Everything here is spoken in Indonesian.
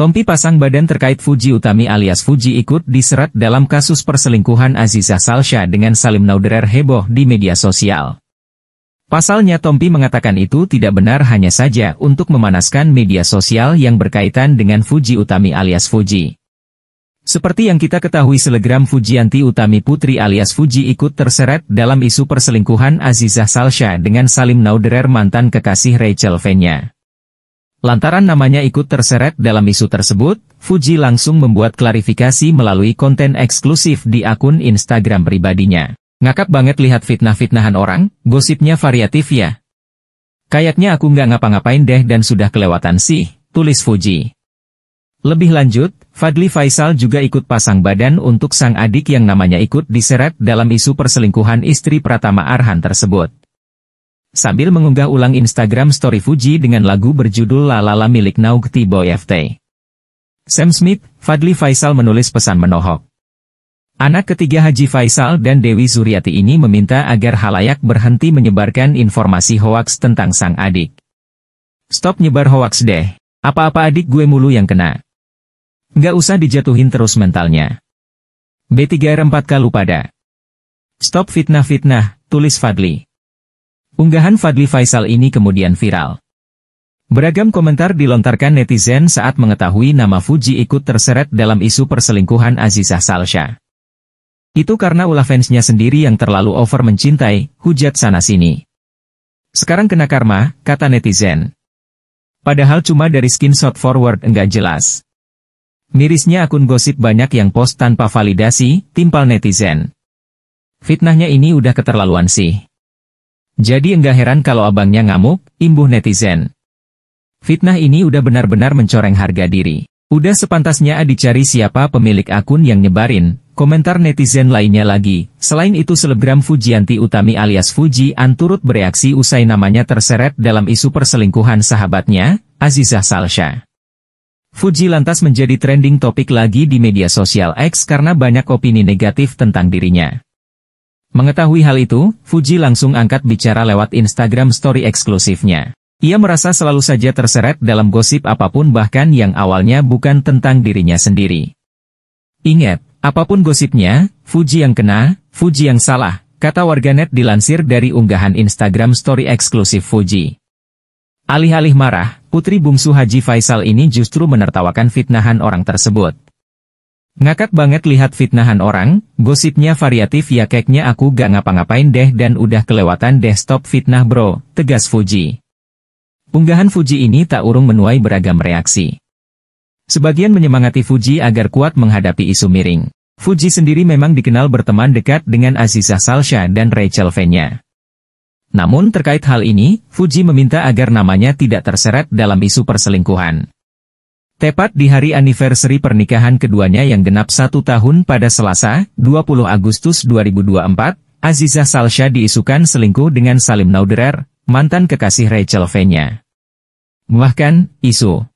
Tompi pasang badan terkait Fuji Utami alias Fuji ikut diserat dalam kasus perselingkuhan Aziza Salsha dengan Salim Nauderer heboh di media sosial. Pasalnya Tompi mengatakan itu tidak benar hanya saja untuk memanaskan media sosial yang berkaitan dengan Fuji Utami alias Fuji. Seperti yang kita ketahui selegram Fujianti Utami Putri alias Fuji ikut terseret dalam isu perselingkuhan Azizah Salsha dengan Salim Nauderer mantan kekasih Rachel Fenya. Lantaran namanya ikut terseret dalam isu tersebut, Fuji langsung membuat klarifikasi melalui konten eksklusif di akun Instagram pribadinya. Ngakak banget lihat fitnah-fitnahan orang, gosipnya variatif ya. Kayaknya aku nggak ngapa-ngapain deh dan sudah kelewatan sih, tulis Fuji. Lebih lanjut, Fadli Faisal juga ikut pasang badan untuk sang adik yang namanya ikut diseret dalam isu perselingkuhan istri Pratama Arhan tersebut sambil mengunggah ulang Instagram story Fuji dengan lagu berjudul La La milik Naugti Boy FT. Sam Smith, Fadli Faisal menulis pesan menohok. Anak ketiga Haji Faisal dan Dewi Zuriati ini meminta agar halayak berhenti menyebarkan informasi hoaks tentang sang adik. Stop nyebar hoaks deh. Apa-apa adik gue mulu yang kena. Nggak usah dijatuhin terus mentalnya. B34 Kalu pada. Stop fitnah-fitnah, tulis Fadli. Unggahan Fadli Faisal ini kemudian viral. Beragam komentar dilontarkan netizen saat mengetahui nama Fuji ikut terseret dalam isu perselingkuhan Azizah Salsha. Itu karena ulah fansnya sendiri yang terlalu over mencintai, hujat sana-sini. Sekarang kena karma, kata netizen. Padahal cuma dari screenshot forward enggak jelas. Mirisnya akun gosip banyak yang post tanpa validasi, timpal netizen. Fitnahnya ini udah keterlaluan sih. Jadi enggak heran kalau abangnya ngamuk, imbuh netizen. Fitnah ini udah benar-benar mencoreng harga diri. Udah sepantasnya dicari siapa pemilik akun yang nyebarin, komentar netizen lainnya lagi. Selain itu selebgram Fujianti Utami alias Fuji anturut bereaksi usai namanya terseret dalam isu perselingkuhan sahabatnya, Azizah Salsha. Fuji lantas menjadi trending topik lagi di media sosial X karena banyak opini negatif tentang dirinya. Mengetahui hal itu, Fuji langsung angkat bicara lewat Instagram story eksklusifnya. Ia merasa selalu saja terseret dalam gosip apapun bahkan yang awalnya bukan tentang dirinya sendiri. Ingat, apapun gosipnya, Fuji yang kena, Fuji yang salah, kata warganet dilansir dari unggahan Instagram story eksklusif Fuji. Alih-alih marah, putri bungsu Haji Faisal ini justru menertawakan fitnahan orang tersebut. Ngakak banget lihat fitnahan orang, gosipnya variatif ya keknya aku gak ngapa-ngapain deh dan udah kelewatan deh stop fitnah bro, tegas Fuji. Unggahan Fuji ini tak urung menuai beragam reaksi. Sebagian menyemangati Fuji agar kuat menghadapi isu miring. Fuji sendiri memang dikenal berteman dekat dengan Aziza Salsha dan Rachel Venya. Namun terkait hal ini, Fuji meminta agar namanya tidak terseret dalam isu perselingkuhan. Tepat di hari anniversary pernikahan keduanya yang genap satu tahun pada Selasa, 20 Agustus 2024, Aziza Salsha diisukan selingkuh dengan Salim Nauderer, mantan kekasih Rachel Fenya. Bahkan, isu